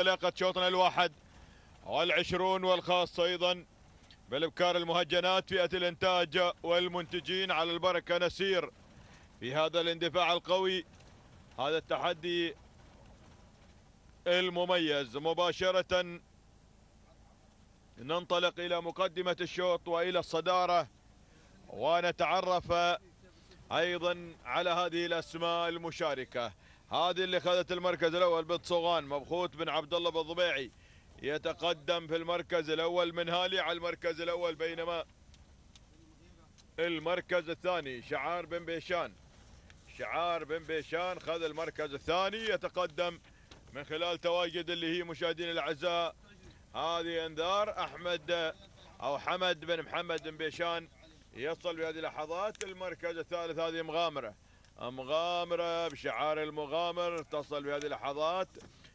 انطلاقة شوطنا الواحد والعشرون والخاص أيضا بالابكار المهجنات فئة الانتاج والمنتجين على البركة نسير في هذا الاندفاع القوي هذا التحدي المميز مباشرة ننطلق إلى مقدمة الشوط وإلى الصدارة ونتعرف أيضا على هذه الأسماء المشاركة هذه اللي خذت المركز الاول بنت صوغان مبخوت بن عبد الله بالضبيعي يتقدم في المركز الاول من هالي على المركز الاول بينما المركز الثاني شعار بن بيشان شعار بن بيشان خذ المركز الثاني يتقدم من خلال تواجد اللي هي مشاهدينا الاعزاء هذه انذار احمد او حمد بن محمد بن بيشان يصل بهذه اللحظات المركز الثالث هذه مغامره مغامرة بشعار المغامر تصل بهذه اللحظات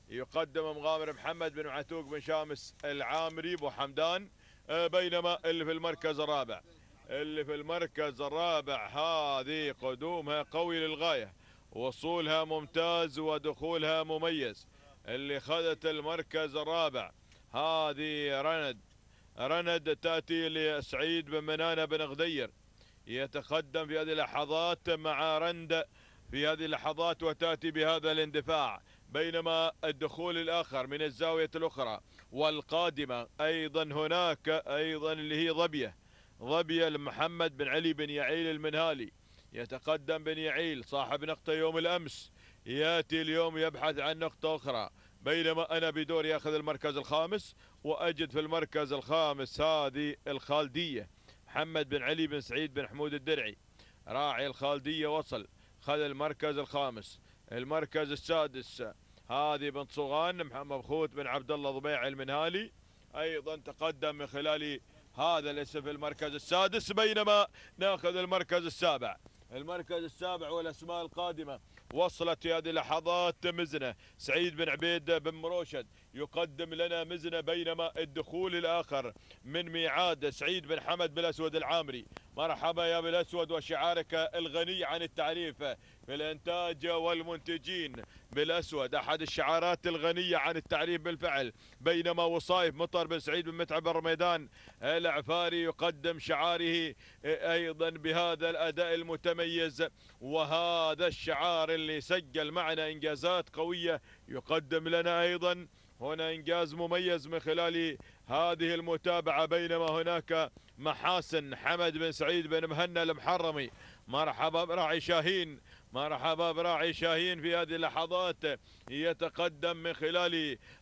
يقدم مغامر محمد بن معتوق بن شامس العامري بو حمدان آه، بينما اللي في المركز الرابع اللي في المركز الرابع هذه قدومها قوي للغاية وصولها ممتاز ودخولها مميز اللي خذت المركز الرابع هذه رند رند تأتي لسعيد بن منانة بن غدير يتقدم في هذه اللحظات مع رند في هذه اللحظات وتأتي بهذا الاندفاع بينما الدخول الآخر من الزاوية الأخرى والقادمة أيضا هناك أيضا اللي هي ظبية ظبية لمحمد بن علي بن يعيل المنهالي يتقدم بن يعيل صاحب نقطة يوم الأمس يأتي اليوم يبحث عن نقطة أخرى بينما أنا بدور يأخذ المركز الخامس وأجد في المركز الخامس هذه الخالدية محمد بن علي بن سعيد بن حمود الدرعي راعي الخالدية وصل خذ المركز الخامس المركز السادس هذه بن محمد بخوت بن عبد الله ضبيع المنهالي ايضا تقدم من خلال هذا الاسم في المركز السادس بينما ناخذ المركز السابع المركز السابع والاسماء القادمه وصلت في هذه اللحظات مزنه سعيد بن عبيد بن مروشد يقدم لنا مزنة بينما الدخول الآخر من ميعاد سعيد بن حمد بالأسود العامري مرحبا يا بالأسود وشعارك الغني عن التعريف بالإنتاج والمنتجين بالأسود أحد الشعارات الغنية عن التعريف بالفعل بينما وصايف مطر بن سعيد بن متعب الرميدان العفاري يقدم شعاره أيضا بهذا الأداء المتميز وهذا الشعار اللي سجل معنا إنجازات قوية يقدم لنا أيضا هنا إنجاز مميز من خلال هذه المتابعة بينما هناك محاسن حمد بن سعيد بن مهنا المحرمي مرحبا براعي شاهين مرحبا براعي شاهين في هذه اللحظات يتقدم من خلال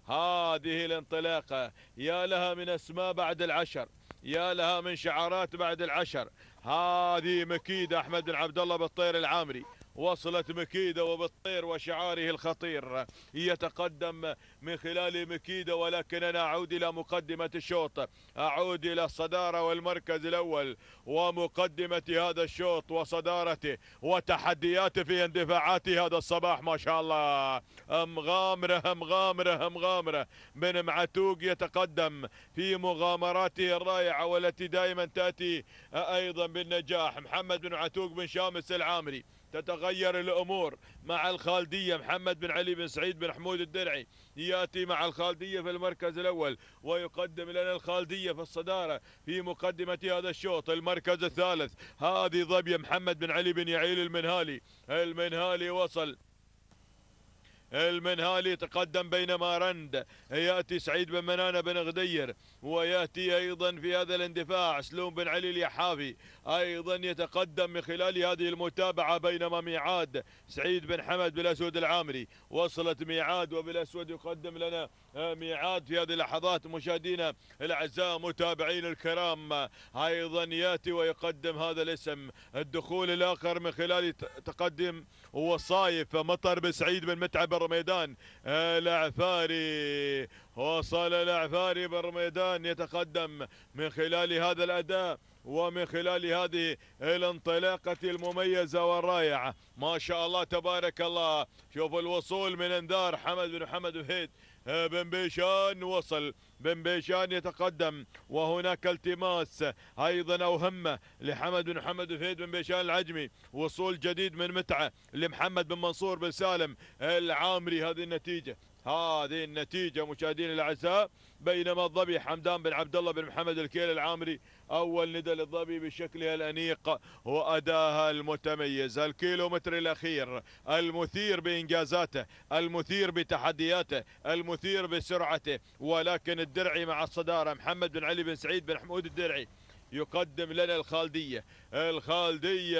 هذه الانطلاقة يا لها من أسماء بعد العشر يا لها من شعارات بعد العشر هذه مكيدة أحمد بن عبد الله بالطير العامري وصلت مكيدة وبالطير وشعاره الخطير يتقدم من خلال مكيدة ولكن أنا أعود إلى مقدمة الشوط أعود إلى الصدارة والمركز الأول ومقدمة هذا الشوط وصدارته وتحدياته في اندفاعات هذا الصباح ما شاء الله مغامرة مغامرة مغامرة بن معتوق يتقدم في مغامراته الرائعة والتي دائما تأتي أيضا بالنجاح محمد بن عتوق بن شامس العامري تتغير الأمور مع الخالدية محمد بن علي بن سعيد بن حمود الدرعي يأتي مع الخالدية في المركز الأول ويقدم لنا الخالدية في الصدارة في مقدمة هذا الشوط المركز الثالث هذه ضبية محمد بن علي بن يعيل المنهالي المنهالي وصل المنهالي تقدم بينما رند يأتي سعيد بن منانة بن غدير ويأتي أيضا في هذا الاندفاع سلوم بن علي اليحافي أيضا يتقدم من خلال هذه المتابعة بينما ميعاد سعيد بن حمد بالأسود العامري وصلت ميعاد وبالأسود يقدم لنا آه، ميعاد في هذه اللحظات مشاهدينا الاعزاء متابعين الكرام ايضا ياتي ويقدم هذا الاسم الدخول الاخر من خلال تقدم وصايف مطر بسعيد بن متعب الرميدان آه، العفاري وصل العفاري بالرميدان يتقدم من خلال هذا الاداء ومن خلال هذه الانطلاقة المميزة والرائعة ما شاء الله تبارك الله شوف الوصول من انذار حمد بن محمد وهيد بن بيشان وصل بن بيشان يتقدم وهناك التماس ايضا او همه لحمد بن محمد فهيد بن بيشان العجمي وصول جديد من متعه لمحمد بن منصور بن سالم العامري هذه النتيجه هذه النتيجة مشاهدينا الأعزاء بينما الظبي حمدان بن عبد الله بن محمد الكيل العامري أول ندى للظبي بشكلها الأنيق وأداها المتميز الكيلومتر الأخير المثير بإنجازاته المثير بتحدياته المثير بسرعته ولكن الدرعي مع الصدارة محمد بن علي بن سعيد بن حمود الدرعي يقدم لنا الخالدية الخالدية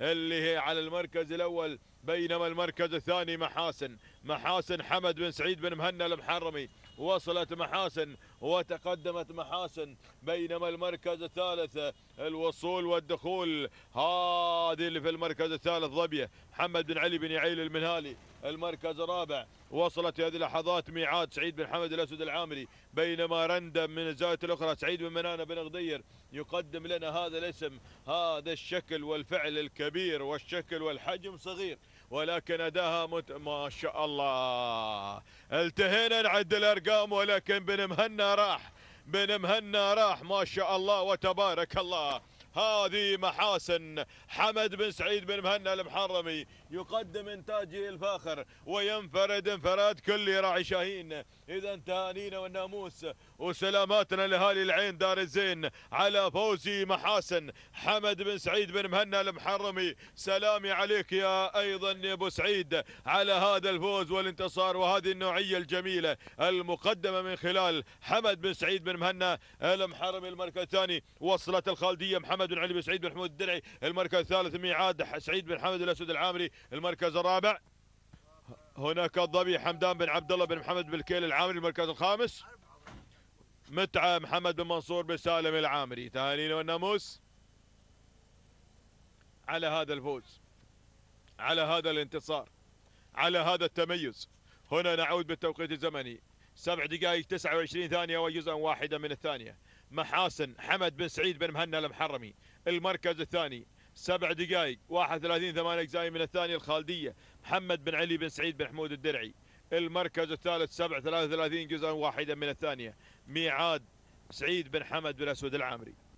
اللي هي على المركز الأول بينما المركز الثاني محاسن محاسن حمد بن سعيد بن مهنا المحرمي وصلت محاسن وتقدمت محاسن بينما المركز الثالث الوصول والدخول هذه اللي في المركز الثالث ظبية محمد بن علي بن يعيل المنهالي المركز الرابع وصلت هذه اللحظات ميعاد سعيد بن حمد الأسود العامري بينما رندم من الزاوية الأخرى سعيد بن منانة بن غدير يقدم لنا هذا الاسم هذا الشكل والفعل الكبير والشكل والحجم صغير ولكن أداها مت... ما شاء الله التهينا نعد الأرقام ولكن بن مهنا راح بن مهنا راح ما شاء الله وتبارك الله هذه محاسن حمد بن سعيد بن مهنا المحرمي يقدم إنتاجه الفاخر وينفرد انفراد كل راعي شاهين إذا تهانينا والناموس وسلاماتنا لأهالي العين دار الزين على فوزي محاسن حمد بن سعيد بن مهنا المحرمي سلامي عليك يا أيضا يا أبو سعيد على هذا الفوز والانتصار وهذه النوعية الجميلة المقدمة من خلال حمد بن سعيد بن مهنا المحرمي المركز الثاني وصلت الخالدية محمد بن علي بن سعيد بن حمود الدرعي المركز الثالث ميعاد سعيد بن حمد الأسود العامري المركز الرابع هناك الظبي حمدان بن عبد الله بن محمد بالكيل العامري المركز الخامس متعة محمد بن منصور بن سالم العامري تهانينا والناموس على هذا الفوز على هذا الانتصار على هذا التميز هنا نعود بالتوقيت الزمني سبع دقائق 29 ثانية وجزءا واحدا من الثانية محاسن حمد بن سعيد بن مهنا المحرمي المركز الثاني سبع دقائق 31 ثمانية أجزاء من الثانية الخالدية محمد بن علي بن سعيد بن حمود الدرعي المركز الثالث سبع 33 جزءا واحدا من الثانية ميعاد سعيد بن حمد بن أسود العامري